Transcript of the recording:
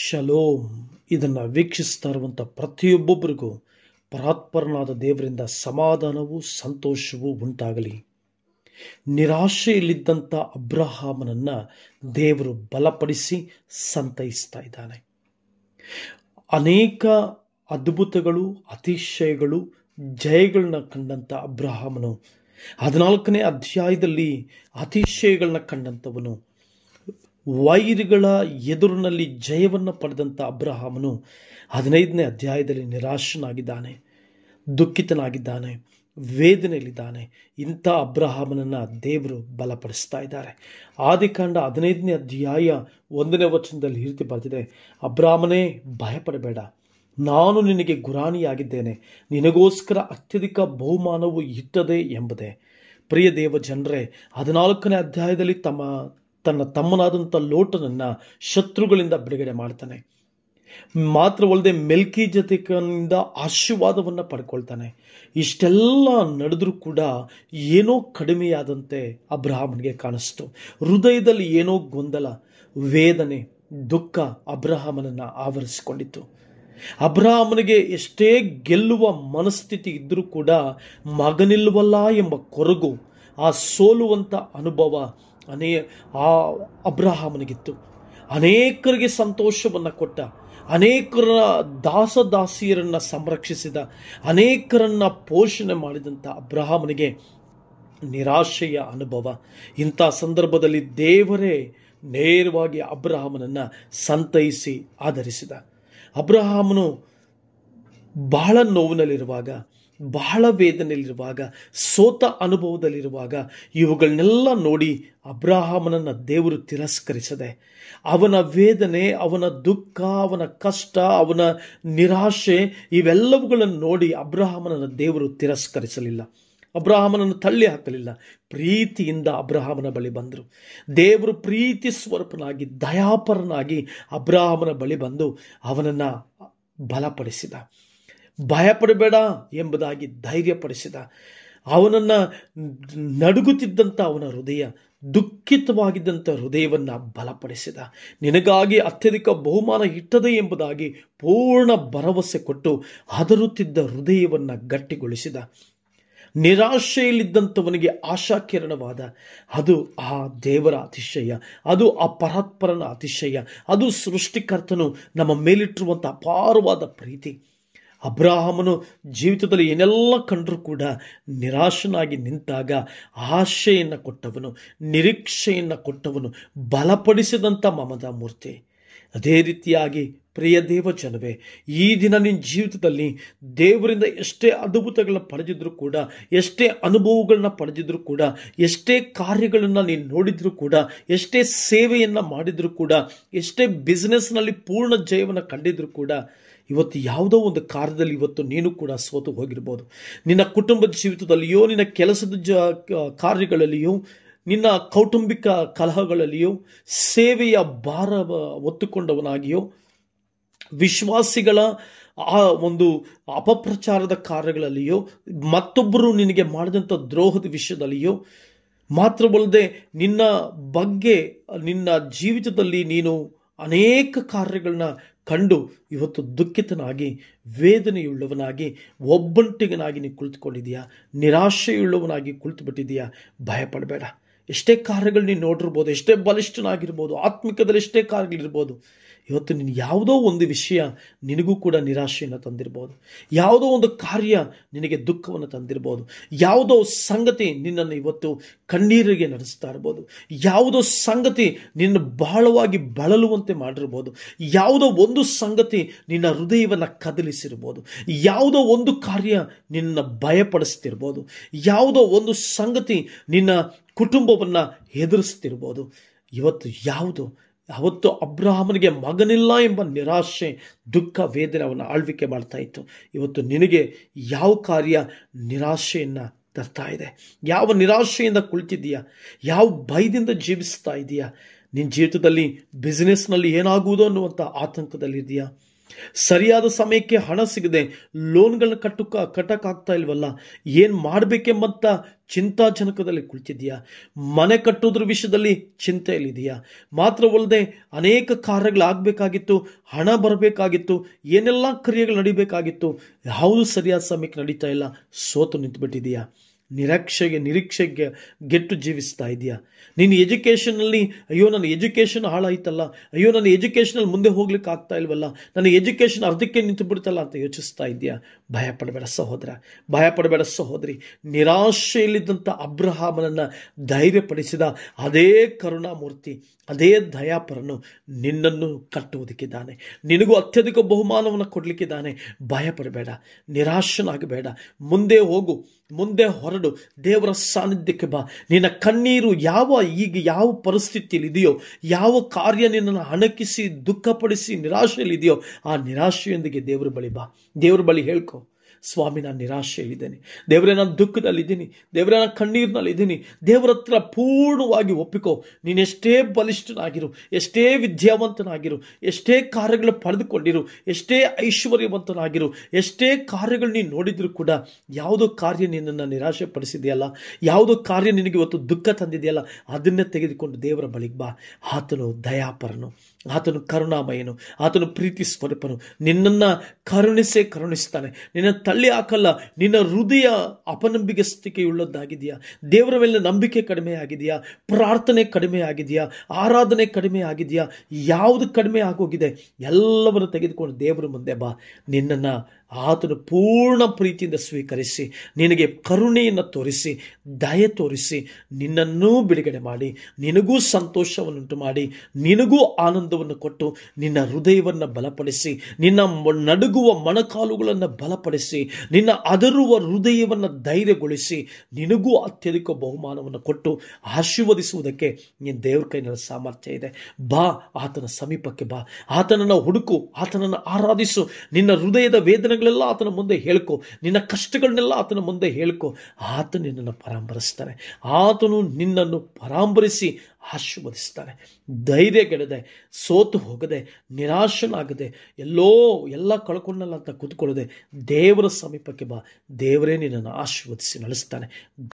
shalom ಇದನ್ನು ವೀಕ್ಷಿಸ್ತಾ ಇರುವಂಥ ಪ್ರತಿಯೊಬ್ಬೊಬ್ಬರಿಗೂ ಪರಾತ್ಪರನಾದ ದೇವರಿಂದ ಸಮಾಧಾನವೂ ಸಂತೋಷವೂ ಉಂಟಾಗಲಿ ನಿರಾಶೆಯಲ್ಲಿದ್ದಂಥ ಅಬ್ರಹಾಮನನ್ನು ದೇವರು ಬಲಪಡಿಸಿ ಸಂತೈಸ್ತಾ ಇದ್ದಾನೆ ಅನೇಕ ಅದ್ಭುತಗಳು ಅತಿಶಯಗಳು ಜಯಗಳನ್ನ ಕಂಡಂಥ ಅಬ್ರಹಾಮನು ಹದಿನಾಲ್ಕನೇ ಅಧ್ಯಾಯದಲ್ಲಿ ಅತಿಶಯಗಳನ್ನ ಕಂಡಂಥವನು ವೈರಿಗಳ ಎದುರಿನಲ್ಲಿ ಜಯವನ್ನು ಪಡೆದಂಥ ಅಬ್ರಹಾಮನು ಹದಿನೈದನೇ ಅಧ್ಯಾಯದಲ್ಲಿ ನಿರಾಶನಾಗಿದ್ದಾನೆ ದುಃಖಿತನಾಗಿದ್ದಾನೆ ವೇದನೆಯಲ್ಲಿದ್ದಾನೆ ಇಂಥ ಅಬ್ರಹಾಮನನ್ನು ದೇವರು ಬಲಪಡಿಸ್ತಾ ಇದ್ದಾರೆ ಆದಿಕಾಂಡ ಹದಿನೈದನೇ ಅಧ್ಯಾಯ ಒಂದನೇ ವಚನದಲ್ಲಿ ಹೀರ್ತಿ ಬರ್ತಿದೆ ಅಬ್ರಾಹ್ಮನೇ ಭಯಪಡಬೇಡ ನಾನು ನಿನಗೆ ಗುರಾಣಿಯಾಗಿದ್ದೇನೆ ನಿನಗೋಸ್ಕರ ಅತ್ಯಧಿಕ ಬಹುಮಾನವು ಇಟ್ಟದೆ ಎಂಬುದೇ ಪ್ರಿಯ ದೇವ ಜನರೇ ಹದಿನಾಲ್ಕನೇ ಅಧ್ಯಾಯದಲ್ಲಿ ತಮ್ಮ ತನ್ನ ತಮ್ಮನಾದಂಥ ಲೋಟನನ್ನು ಶತ್ರುಗಳಿಂದ ಬಿಡುಗಡೆ ಮಾಡ್ತಾನೆ ಮಾತ್ರವಲ್ಲದೆ ಮೆಲ್ಕಿ ಜತೆಕನಿಂದ ಆಶೀರ್ವಾದವನ್ನು ಪಡ್ಕೊಳ್ತಾನೆ ಇಷ್ಟೆಲ್ಲ ನಡೆದರೂ ಕೂಡ ಏನೋ ಕಡಿಮೆಯಾದಂತೆ ಅಬ್ರಹಾಮನಿಗೆ ಕಾಣಿಸ್ತು ಹೃದಯದಲ್ಲಿ ಏನೋ ಗೊಂದಲ ವೇದನೆ ದುಃಖ ಅಬ್ರಹಾಮನನ್ನು ಆವರಿಸಿಕೊಂಡಿತು ಅಬ್ರಹಾಮನಿಗೆ ಎಷ್ಟೇ ಗೆಲ್ಲುವ ಮನಸ್ಥಿತಿ ಇದ್ದರೂ ಕೂಡ ಮಗನಿಲ್ವಲ್ಲ ಎಂಬ ಕೊರಗು ಆ ಸೋಲುವಂಥ ಅನುಭವ ಅನೇ ಆ ಅಬ್ರಹಾಮನಿಗಿತ್ತು ಅನೇಕರಿಗೆ ಸಂತೋಷವನ್ನು ಕೊಟ್ಟ ಅನೇಕರ ದಾಸದಾಸಿಯರನ್ನು ಸಂರಕ್ಷಿಸಿದ ಅನೇಕರನ್ನು ಪೋಷಣೆ ಮಾಡಿದಂಥ ಅಬ್ರಹಾಮನಿಗೆ ನಿರಾಶೆಯ ಅನುಭವ ಇಂಥ ಸಂದರ್ಭದಲ್ಲಿ ದೇವರೇ ನೇರವಾಗಿ ಅಬ್ರಹಾಮನನ್ನು ಸಂತೈಸಿ ಆಧರಿಸಿದ ಅಬ್ರಹಾಮನು ಬಹಳ ನೋವಿನಲ್ಲಿರುವಾಗ ಬಹಳ ವೇದನೆಯಲ್ಲಿರುವಾಗ ಸೋತ ಅನುಭವದಲ್ಲಿರುವಾಗ ಇವುಗಳನ್ನೆಲ್ಲ ನೋಡಿ ಅಬ್ರಾಹಮನನ್ನು ದೇವರು ತಿರಸ್ಕರಿಸದೆ ಅವನ ವೇದನೆ ಅವನ ದುಃಖ ಅವನ ಕಷ್ಟ ಅವನ ನಿರಾಶೆ ಇವೆಲ್ಲವುಗಳನ್ನು ನೋಡಿ ಅಬ್ರಾಹಮನನ್ನು ದೇವರು ತಿರಸ್ಕರಿಸಲಿಲ್ಲ ಅಬ್ರಾಹಮನನ್ನು ತಳ್ಳಿ ಹಾಕಲಿಲ್ಲ ಪ್ರೀತಿಯಿಂದ ಅಬ್ರಾಹಮನ ಬಳಿ ಬಂದರು ದೇವರು ಪ್ರೀತಿ ಸ್ವರೂಪನಾಗಿ ದಯಾಪರನಾಗಿ ಅಬ್ರಾಹಮನ ಬಳಿ ಬಂದು ಅವನನ್ನು ಬಲಪಡಿಸಿದ ಭಯಪಡಬೇಡ ಎಂಬುದಾಗಿ ಧೈರ್ಯಪಡಿಸಿದ ಅವನನ್ನು ನಡುಗುತ್ತಿದ್ದಂಥ ಅವನ ಹೃದಯ ದುಃಖಿತವಾಗಿದ್ದಂಥ ಹೃದಯವನ್ನು ಬಲಪಡಿಸಿದ ನಿನಗಾಗಿ ಅತ್ಯಧಿಕ ಬಹುಮಾನ ಇಟ್ಟದೆ ಎಂಬುದಾಗಿ ಪೂರ್ಣ ಭರವಸೆ ಕೊಟ್ಟು ಹದರುತ್ತಿದ್ದ ಹೃದಯವನ್ನು ಗಟ್ಟಿಗೊಳಿಸಿದ ನಿರಾಶೆಯಲ್ಲಿದ್ದಂಥವನಿಗೆ ಆಶಾಕಿರಣವಾದ ಅದು ಆ ದೇವರ ಅತಿಶಯ ಅದು ಆ ಪರಾತ್ಪರನ ಅತಿಶಯ ಅದು ಸೃಷ್ಟಿಕರ್ತನು ನಮ್ಮ ಮೇಲಿಟ್ಟಿರುವಂಥ ಅಪಾರವಾದ ಪ್ರೀತಿ ಅಬ್ರಾಹಮನು ಜೀವಿತದಲ್ಲಿ ಏನೆಲ್ಲ ಕಂಡರೂ ಕೂಡ ನಿರಾಶನಾಗಿ ನಿಂತಾಗ ಆಶೆಯನ್ನು ಕೊಟ್ಟವನು ನಿರೀಕ್ಷೆಯನ್ನು ಕೊಟ್ಟವನು ಬಲಪಡಿಸಿದಂಥ ಮಮತಾ ಮೂರ್ತಿ ಅದೇ ರೀತಿಯಾಗಿ ಪ್ರಿಯ ದೇವಜನವೇ ಈ ದಿನ ನಿನ್ನ ಜೀವಿತದಲ್ಲಿ ದೇವರಿಂದ ಎಷ್ಟೇ ಅದ್ಭುತಗಳನ್ನ ಪಡೆದಿದ್ರು ಕೂಡ ಎಷ್ಟೇ ಅನುಭವಗಳನ್ನ ಪಡೆದಿದ್ರು ಕೂಡ ಎಷ್ಟೇ ಕಾರ್ಯಗಳನ್ನು ನೀನು ನೋಡಿದರೂ ಕೂಡ ಎಷ್ಟೇ ಸೇವೆಯನ್ನು ಮಾಡಿದರೂ ಕೂಡ ಎಷ್ಟೇ ಬಿಸ್ನೆಸ್ನಲ್ಲಿ ಪೂರ್ಣ ಜಯವನ್ನು ಕಂಡಿದ್ರು ಕೂಡ ಇವತ್ತು ಯಾವುದೋ ಒಂದು ಕಾರ್ಯದಲ್ಲಿ ಇವತ್ತು ನೀನು ಕೂಡ ಸೋತು ಹೋಗಿರ್ಬೋದು ನಿನ್ನ ಕುಟುಂಬದ ಜೀವಿತದಲ್ಲಿಯೋ ನಿನ್ನ ಕೆಲಸದ ಜ ಕಾರ್ಯಗಳಲ್ಲಿಯೋ ನಿನ್ನ ಕೌಟುಂಬಿಕ ಕಲಹಗಳಲ್ಲಿಯೋ ಸೇವೆಯ ಭಾರ ಒತ್ತುಕೊಂಡವನಾಗಿಯೋ ವಿಶ್ವಾಸಿಗಳ ಆ ಒಂದು ಅಪಪ್ರಚಾರದ ಕಾರ್ಯಗಳಲ್ಲಿಯೋ ಮತ್ತೊಬ್ಬರು ನಿನಗೆ ಮಾಡಿದಂಥ ದ್ರೋಹದ ವಿಷಯದಲ್ಲಿಯೋ ಮಾತ್ರವಲ್ಲದೆ ನಿನ್ನ ಬಗ್ಗೆ ನಿನ್ನ ಜೀವಿತದಲ್ಲಿ ನೀನು ಅನೇಕ ಕಾರ್ಯಗಳನ್ನ ಕಂಡು ಇವತ್ತು ದುಃಖಿತನಾಗಿ ವೇದನೆಯುಳ್ಳವನಾಗಿ ಒಬ್ಬಂಟಿಗನಾಗಿ ನೀನು ಕುಳಿತುಕೊಂಡಿದೀಯಾ ನಿರಾಶೆಯುಳ್ಳವನಾಗಿ ಕುಳಿತುಬಿಟ್ಟಿದ್ದೀಯಾ ಭಯಪಡಬೇಡ ಎಷ್ಟೇ ಕಾರ್ಯಗಳು ನೀನು ನೋಡಿರ್ಬೋದು ಎಷ್ಟೇ ಬಲಿಷ್ಠನಾಗಿರ್ಬೋದು ಆತ್ಮಿಕದಲ್ಲಿ ಎಷ್ಟೇ ಕಾರ್ಯಗಳಿರ್ಬೋದು ಇವತ್ತು ನೀನು ಯಾವುದೋ ಒಂದು ವಿಷಯ ನಿನಗೂ ಕೂಡ ನಿರಾಶೆಯನ್ನು ತಂದಿರ್ಬೋದು ಯಾವುದೋ ಒಂದು ಕಾರ್ಯ ನಿನಗೆ ದುಃಖವನ್ನು ತಂದಿರ್ಬೋದು ಯಾವುದೋ ಸಂಗತಿ ನಿನ್ನನ್ನು ಇವತ್ತು ಕಣ್ಣೀರಿಗೆ ನಡೆಸ್ತಾ ಇರ್ಬೋದು ಯಾವುದೋ ಸಂಗತಿ ನಿನ್ನ ಬಹಳವಾಗಿ ಬಳಲುವಂತೆ ಮಾಡಿರ್ಬೋದು ಯಾವುದೋ ಒಂದು ಸಂಗತಿ ನಿನ್ನ ಹೃದಯವನ್ನು ಕದಲಿಸಿರ್ಬೋದು ಯಾವುದೋ ಒಂದು ಕಾರ್ಯ ನಿನ್ನ ಭಯಪಡಿಸ್ತಿರ್ಬೋದು ಯಾವುದೋ ಒಂದು ಸಂಗತಿ ನಿನ್ನ ಕುಟುಂಬವನ್ನು ಹೆದರಿಸ್ತಿರ್ಬೋದು ಇವತ್ತು ಯಾವುದು ಅವತ್ತು ಅಬ್ರಾಹ್ಮನಿಗೆ ಮಗನಿಲ್ಲ ಎಂಬ ನಿರಾಶೆ ದುಃಖ ವೇದನೆ ಅವನ ಆಳ್ವಿಕೆ ಮಾಡ್ತಾ ಇತ್ತು ಇವತ್ತು ನಿನಗೆ ಯಾವ ಕಾರ್ಯ ನಿರಾಶೆಯನ್ನು ತರ್ತಾ ಇದೆ ಯಾವ ನಿರಾಶೆಯಿಂದ ಕುಳಿತಿದ್ದೀಯಾ ಯಾವ ಭಯದಿಂದ ಜೀವಿಸ್ತಾ ಇದೆಯಾ ನಿನ್ನ ಜೀವಿತದಲ್ಲಿ ಬಿಸ್ನೆಸ್ನಲ್ಲಿ ಏನಾಗುವುದು ಅನ್ನುವಂಥ ಆತಂಕದಲ್ಲಿದೆಯಾ ಸರಿಯಾದ ಸಮಯಕ್ಕೆ ಹಣ ಸಿಗದೆ ಲೋನ್ಗಳನ್ನ ಕಟ್ಟಕ್ಕೆ ಕಟ್ಟಕ್ಕಾಗ್ತಾ ಇಲ್ವಲ್ಲ ಏನು ಮಾಡಬೇಕೆಂಬಂತ ಚಿಂತಾಜನಕದಲ್ಲಿ ಕುಳಿತಿದ್ಯಾ ಮನೆ ಕಟ್ಟೋದ್ರ ವಿಷಯದಲ್ಲಿ ಚಿಂತೆಯಲ್ಲಿದೆಯಾ ಮಾತ್ರವಲ್ಲದೆ ಅನೇಕ ಕಾರ್ಯಗಳಾಗಬೇಕಾಗಿತ್ತು ಹಣ ಬರಬೇಕಾಗಿತ್ತು ಏನೆಲ್ಲ ಕ್ರಿಯೆಗಳು ನಡಿಬೇಕಾಗಿತ್ತು ಯಾವುದು ಸರಿಯಾದ ಸಮಯಕ್ಕೆ ನಡೀತಾ ಇಲ್ಲ ಸೋತು ನಿಂತುಬಿಟ್ಟಿದೆಯಾ ನಿರೀಕ್ಷೆಗೆ ನಿರೀಕ್ಷೆಗೆ ಗೆಟ್ಟು ಜೀವಿಸ್ತಾ ಇದೆಯಾ ನಿನ್ನ ಎಜುಕೇಷನಲ್ಲಿ ಅಯ್ಯೋ ನನ್ನ ಎಜುಕೇಷನ್ ಹಾಳಾಯ್ತಲ್ಲ ಅಯ್ಯೋ ನನ್ನ ಎಜುಕೇಷನಲ್ಲಿ ಮುಂದೆ ಹೋಗ್ಲಿಕ್ಕೆ ಆಗ್ತಾ ಇಲ್ವಲ್ಲ ನನ್ನ ಎಜುಕೇಷನ್ ಅರ್ಧಕ್ಕೆ ನಿಂತು ಬಿಡ್ತಲ್ಲ ಅಂತ ಯೋಚಿಸ್ತಾ ಇದೆಯಾ ಭಯ ಪಡಬೇಡ ಸಹೋದರ ಭಯ ಪಡಬೇಡ ಸಹೋದರಿ ನಿರಾಶೆಯಲ್ಲಿದ್ದಂಥ ಅಬ್ರಹಾಮನನ್ನು ಧೈರ್ಯಪಡಿಸಿದ ಅದೇ ಕರುಣಾಮೂರ್ತಿ ಅದೇ ದಯಾಪರನು ನಿನ್ನನ್ನು ಕಟ್ಟುವುದಕ್ಕಿದ್ದಾನೆ ನಿನಗೂ ಅತ್ಯಧಿಕ ಬಹುಮಾನವನ್ನು ಕೊಡಲಿಕ್ಕಿದ್ದಾನೆ ಭಯ ಪಡಬೇಡ ನಿರಾಶನಾಗಬೇಡ ಮುಂದೆ ಹೋಗು ಮುಂದೆ ಹೊರಡು ದೇವರ ಸಾನ್ನಿಧ್ಯಕ್ಕೆ ಬಾ ನಿನ್ನ ಕಣ್ಣೀರು ಯಾವ ಈಗ ಯಾವ ಪರಿಸ್ಥಿತಿಯಲ್ಲಿ ಇದೆಯೋ ಯಾವ ಕಾರ್ಯ ನಿನ್ನನ್ನು ಅಣಕಿಸಿ ದುಃಖಪಡಿಸಿ ಇದೆಯೋ ಆ ನಿರಾಶೆಯೊಂದಿಗೆ ದೇವರ ಬಳಿ ಬಾ ದೇವರ ಬಳಿ ಹೇಳ್ಕೊ ಸ್ವಾಮಿ ನಾನು ನಿರಾಶೆಯಲ್ಲಿದ್ದೇನೆ ದೇವರೇ ನಾನು ದುಃಖದಲ್ಲಿದ್ದೀನಿ ದೇವರೇ ನಾನು ಕಣ್ಣೀರಿನಲ್ಲಿದ್ದೀನಿ ದೇವರ ಹತ್ರ ಪೂರ್ಣವಾಗಿ ಒಪ್ಪಿಕೋ ನೀನೆಷ್ಟೇ ಬಲಿಷ್ಠನಾಗಿರು ಎಷ್ಟೇ ವಿದ್ಯಾವಂತನಾಗಿರು ಎಷ್ಟೇ ಕಾರ್ಯಗಳು ಪಡೆದುಕೊಂಡಿರು ಎಷ್ಟೇ ಐಶ್ವರ್ಯವಂತನಾಗಿರು ಎಷ್ಟೇ ಕಾರ್ಯಗಳು ನೀನು ನೋಡಿದರೂ ಕೂಡ ಯಾವುದೋ ಕಾರ್ಯ ನಿನ್ನನ್ನು ನಿರಾಶೆ ಪಡಿಸಿದೆಯಲ್ಲ ಯಾವುದೋ ಕಾರ್ಯ ನಿನಗೆ ಇವತ್ತು ದುಃಖ ತಂದಿದೆಯಲ್ಲ ಅದನ್ನೇ ತೆಗೆದುಕೊಂಡು ದೇವರ ಬಳಿಗೆ ಬಾ ಆತನು ದಯಾಪರನು ಆತನು ಕರುಣಾಮಯನು ಆತನು ಪ್ರೀತಿ ಸ್ವರೂಪನು ನಿನ್ನನ್ನು ಕರುಣಿಸೇ ಕರುಣಿಸ್ತಾನೆ ನಿನ್ನ ತಳ್ಳಿ ಹಾಕಲ್ಲ ನಿನ್ನ ಹೃದಯ ಸ್ಥಿತಿಕೆಯುಳ್ಳದ್ದಾಗಿದೆಯಾ ದೇವರ ಮೇಲೆ ನಂಬಿಕೆ ಕಡಿಮೆ ಆಗಿದೆಯಾ ಪ್ರಾರ್ಥನೆ ಕಡಿಮೆ ಆಗಿದೆಯಾ ಆರಾಧನೆ ಕಡಿಮೆ ಆಗಿದೆಯಾ ಯಾವುದು ಕಡಿಮೆ ಆಗೋಗಿದೆ ಎಲ್ಲವನ್ನು ತೆಗೆದುಕೊಂಡು ದೇವರ ಮುಂದೆ ಬಾ ನಿನ್ನನ್ನು ಆತನು ಪೂರ್ಣ ಪ್ರೀತಿಯಿಂದ ಸ್ವೀಕರಿಸಿ ನಿನಗೆ ಕರುಣೆಯನ್ನು ತೋರಿಸಿ ದಯ ತೋರಿಸಿ ನಿನ್ನನ್ನೂ ಬಿಡುಗಡೆ ಮಾಡಿ ನಿನಗೂ ಸಂತೋಷವನ್ನುಂಟು ಮಾಡಿ ನಿನಗೂ ಆನಂದವನ್ನು ಕೊಟ್ಟು ನಿನ್ನ ಹೃದಯವನ್ನು ಬಲಪಡಿಸಿ ನಿನ್ನ ನಡುಗುವ ಮೊಣಕಾಲುಗಳನ್ನು ಬಲಪಡಿಸಿ ನಿನ್ನ ಅದರುವ ಹೃದಯವನ್ನು ಧೈರ್ಯಗೊಳಿಸಿ ನಿನಗೂ ಅತ್ಯಧಿಕ ಬಹುಮಾನವನ್ನು ಕೊಟ್ಟು ಆಶೀರ್ವದಿಸುವುದಕ್ಕೆ ನಿನ್ನ ದೇವ್ರ ಕೈನ ಸಾಮರ್ಥ್ಯ ಇದೆ ಬಾ ಆತನ ಸಮೀಪಕ್ಕೆ ಬಾ ಆತನನ್ನು ಹುಡುಕು ಆತನನ್ನು ಆರಾಧಿಸು ನಿನ್ನ ಹೃದಯದ ವೇದನೆ ಸಂಕಟಗಳೆಲ್ಲ ಆತನ ಮುಂದೆ ಹೇಳ್ಕೊ ನಿನ್ನ ಕಷ್ಟಗಳನ್ನೆಲ್ಲ ಆತನ ಮುಂದೆ ಹೇಳ್ಕೊ ಆತ ನಿನ್ನನ್ನು ಪರಾಂಬರಿಸ್ತಾನೆ ಆತನು ನಿನ್ನನ್ನು ಪರಾಂಬರಿಸಿ ಆಶೀರ್ವದಿಸ್ತಾನೆ ಧೈರ್ಯಗೆಡದೆ ಸೋತು ಹೋಗದೆ ನಿರಾಶನಾಗದೆ ಎಲ್ಲೋ ಎಲ್ಲ ಕಳ್ಕೊಂಡಲ್ಲ ಅಂತ ಕೂತ್ಕೊಳ್ಳದೆ ದೇವರ ಸಮೀಪಕ್ಕೆ ಬಾ ದೇವರೇ ನಿನ್ನನ್ನು ಆಶೀರ್ವದಿಸಿ ನಡೆಸ್ತಾನೆ